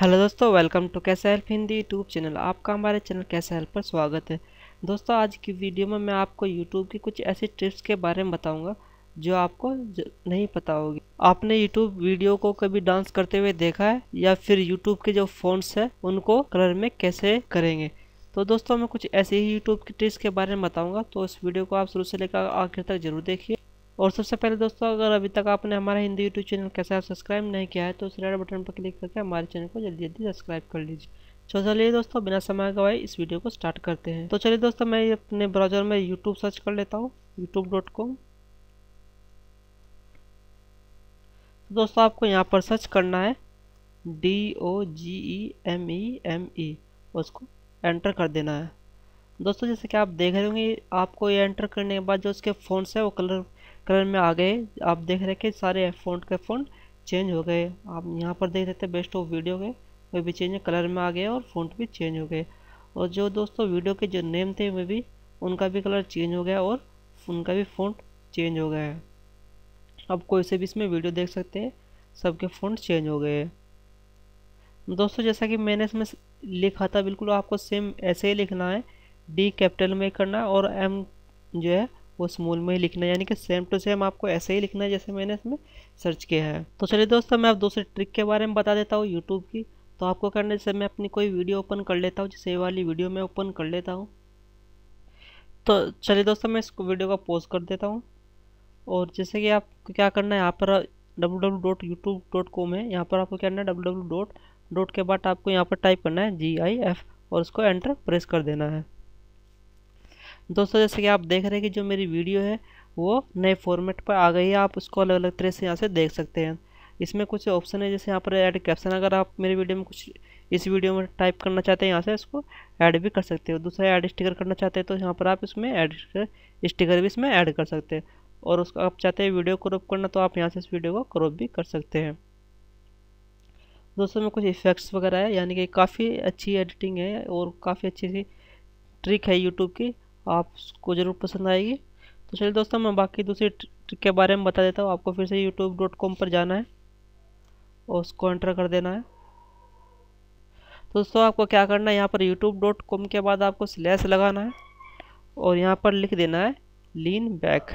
hello दोस्तों welcome to कैसे help Hindi YouTube channel आपका हमारे चैनल कैसे हेल्प पर स्वागत है दोस्तों आज की वीडियो में मैं आपको यूट्यूब की कुछ ऐसी टिप्स के बारे में बताऊंगा जो आपको नहीं पता होगी आपने यूट्यूब वीडियो को कभी डांस करते हुए देखा है या फिर यूट्यूब के जो फोनस हैं उनको कलर में कैसे करेंगे तो दोस्तों मैं कुछ ऐसे ही यूट्यूब की टिप्स के बारे में बताऊँगा तो इस वीडियो को आप शुरू से लेकर आखिर तक जरूर देखिए और सबसे पहले दोस्तों अगर अभी तक आपने हमारा हिंदी यूट्यूब चैनल कैसे सब्सक्राइब नहीं किया है तो उस रेड बटन पर क्लिक करके हमारे चैनल को जल्दी जल्दी सब्सक्राइब कर लीजिए तो चलिए दोस्तों बिना समय गवाए इस वीडियो को स्टार्ट करते हैं तो चलिए दोस्तों मैं अपने ब्राउजर में यूट्यूब सर्च कर लेता हूँ यूट्यूब डॉट कॉम तो दोस्तों आपको यहाँ पर सर्च करना है D O G E M E M E उसको एंटर कर देना है दोस्तों जैसे कि आप देख रहे होंगे आपको ये एंटर करने के बाद जो उसके फ़ोन से वो कलर कलर में आ गए आप देख रहे हैं सारे फ़ॉन्ट के फ़ॉन्ट चेंज हो गए आप यहाँ पर देख सकते हैं बेस्ट ऑफ वीडियो के वो भी चेंज कलर में आ गए और फ़ॉन्ट भी चेंज हो गए और जो दोस्तों वीडियो के जो नेम थे वे भी उनका भी कलर चेंज हो गया और उनका भी फ़ॉन्ट चेंज हो गया है आप कोई से भी इसमें वीडियो देख सकते हैं सबके फ़ॉन्ट चेंज हो गए दोस्तों जैसा कि मैंने इसमें लिखा था बिल्कुल आपको सेम ऐसे ही लिखना है डी कैपिटल में करना है और एम जो है वो स्मूल में ही लिखना है यानी कि सेम टू सेम आपको ऐसे ही लिखना है जैसे मैंने इसमें सर्च किया है तो चलिए दोस्तों मैं आप दूसरे ट्रिक के बारे में बता देता हूँ यूट्यूब की तो आपको करने से मैं अपनी कोई वीडियो ओपन कर लेता हूँ जैसे वाली वीडियो मैं ओपन कर लेता हूँ तो चलिए दोस्तों मैं इस वीडियो का पोज कर देता हूँ और जैसे कि आपको क्या करना है यहाँ पर कॉम है यहाँ पर आपको क्या करना है डब्ल्यू डॉट के बाद आपको यहाँ पर टाइप करना है जी आई एफ और उसको एंटर प्रेस कर देना है दोस्तों जैसे कि आप देख रहे हैं कि जो मेरी वीडियो है वो नए फॉर्मेट पर आ गई है आप उसको अलग अलग तरह से यहाँ से देख सकते हैं इसमें कुछ ऑप्शन है जैसे यहाँ पर ऐड कैप्शन अगर आप मेरी वीडियो में कुछ इस वीडियो में टाइप करना चाहते हैं यहाँ से इसको ऐड भी कर सकते हो दूसरा ऐड स्टिकर करना चाहते हैं तो यहाँ पर आप इसमें ऐड स्टिकर भी इसमें ऐड कर सकते हैं और उसका आप चाहते हैं वीडियो क्रॉप करना तो आप यहाँ से इस वीडियो को क्रॉप भी कर सकते हैं दोस्तों में कुछ इफेक्ट्स वगैरह है यानी कि काफ़ी अच्छी एडिटिंग है और काफ़ी अच्छी सी ट्रिक है यूट्यूब की आपको ज़रूर पसंद आएगी तो चलिए दोस्तों मैं बाकी दूसरी ट्रिक के बारे में बता देता हूँ आपको फिर से यूट्यूब पर जाना है और उसको एंटर कर देना है तो दोस्तों आपको क्या करना है यहाँ पर यूट्यूब के बाद आपको स्लैश लगाना है और यहाँ पर लिख देना है लीन बैक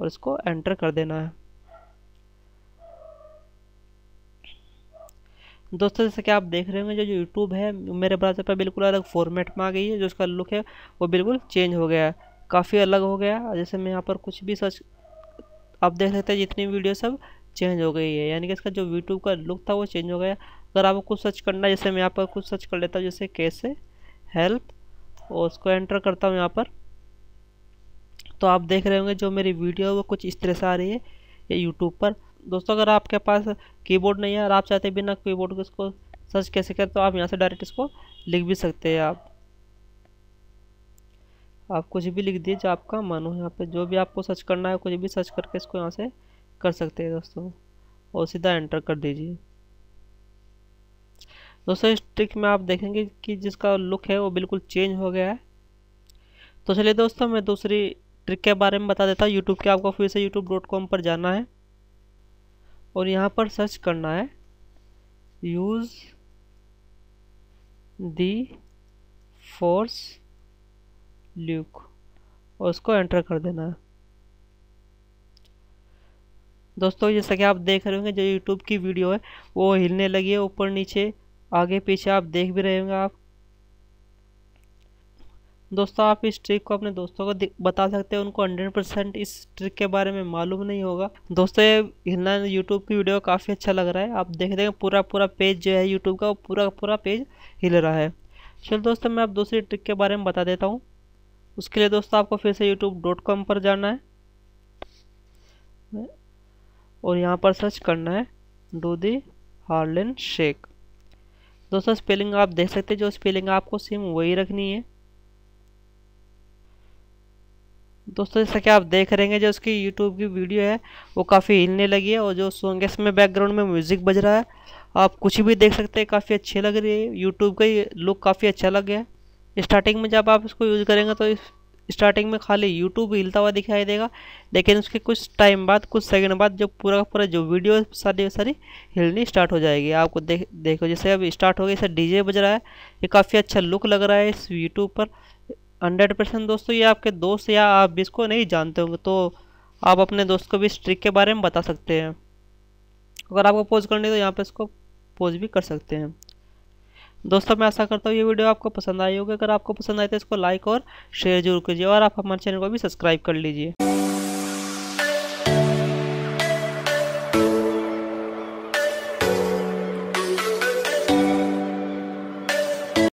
और इसको एंटर कर देना है दोस्तों जैसे कि आप देख रहे होंगे जो यूट्यूब है मेरे ब्राउज़र पर बिल्कुल अलग फॉर्मेट में आ गई है जो उसका लुक है वो बिल्कुल चेंज हो गया है काफ़ी अलग हो गया जैसे मैं यहाँ पर कुछ भी सर्च आप देख सकते हैं जितनी वीडियो सब चेंज हो गई है यानी कि इसका जो यूट्यूब का लुक था वो चेंज हो गया अगर आपको कुछ सर्च करना है जैसे मैं यहाँ पर कुछ सर्च कर लेता हूँ जैसे कैसे हेल्प और उसको एंटर करता हूँ यहाँ पर तो आप देख रहे होंगे जो मेरी वीडियो है वो कुछ इस तरह से आ रही है यूट्यूब पर दोस्तों अगर आपके पास कीबोर्ड नहीं है और आप चाहते बिना कीबोर्ड को इसको सर्च कैसे करें तो आप यहाँ से डायरेक्ट इसको लिख भी सकते हैं आप आप कुछ भी लिख दीजिए जो आपका मन हो यहाँ पे जो भी आपको सर्च करना है कुछ भी सर्च करके इसको यहाँ से कर सकते हैं दोस्तों और सीधा एंटर कर दीजिए दोस्तों इस ट्रिक में आप देखेंगे कि जिसका लुक है वो बिल्कुल चेंज हो गया है तो चलिए दोस्तों मैं दूसरी ट्रिक के बारे में बता देता हूँ यूट्यूब के आपको फिर से यूट्यूब डॉट कॉम पर जाना है और यहाँ पर सर्च करना है यूज़ दी फोर्स ल्यूक और उसको एंटर कर देना है दोस्तों जैसा कि आप देख रहे होंगे जो यूट्यूब की वीडियो है वो हिलने लगी है ऊपर नीचे आगे पीछे आप देख भी रहे होंगे आप दोस्तों आप इस ट्रिक को अपने दोस्तों को बता सकते हैं उनको 100 परसेंट इस ट्रिक के बारे में मालूम नहीं होगा दोस्तों ये हिलना यूट्यूब की वीडियो काफ़ी अच्छा लग रहा है आप देख देखें पूरा पूरा पेज जो है यूट्यूब का वो पूरा पूरा पेज हिल रहा है चलो दोस्तों मैं आप दूसरी ट्रिक के बारे में बता देता हूँ उसके लिए दोस्तों आपको फिर से यूट्यूब पर जाना है और यहाँ पर सर्च करना है डू दी हार्लिन शेक दोस्तों स्पेलिंग आप देख सकते हैं जो स्पेलिंग आपको सेम वही रखनी है दोस्तों जैसा कि आप देख रहे हैं जो उसकी यूट्यूब की वीडियो है वो काफ़ी हिलने लगी है और जो सॉन्ग है इसमें बैकग्राउंड में म्यूज़िक बज रहा है आप कुछ भी देख सकते हैं काफ़ी अच्छी लग रही है यूट्यूब का लुक काफ़ी अच्छा लग गया है स्टार्टिंग में जब आप इसको यूज़ करेंगे तो स्टार्टिंग में खाली यूट्यूब हिलता हुआ दिखाई देगा लेकिन उसके कुछ टाइम बाद कुछ सेकेंड बाद जो पूरा का पूरा जो वीडियो सारी सारी हिलनी स्टार्ट हो जाएगी आपको देख देखो जैसे अब स्टार्ट हो गया जैसे डी बज रहा है ये काफ़ी अच्छा लुक लग रहा है इस यूट्यूब पर हंड्रेड परसेंट दोस्तों ये आपके दोस्त या आप भी इसको नहीं जानते होंगे तो आप अपने दोस्त को भी इस ट्रिक के बारे में बता सकते हैं अगर आपको पोज करनी है तो यहाँ पर इसको पोज भी कर सकते हैं दोस्तों मैं ऐसा करता हूँ ये वीडियो आपको पसंद आई होगी अगर आपको पसंद आए तो इसको लाइक और शेयर जरूर कीजिए और आप हमारे चैनल को भी सब्सक्राइब कर लीजिए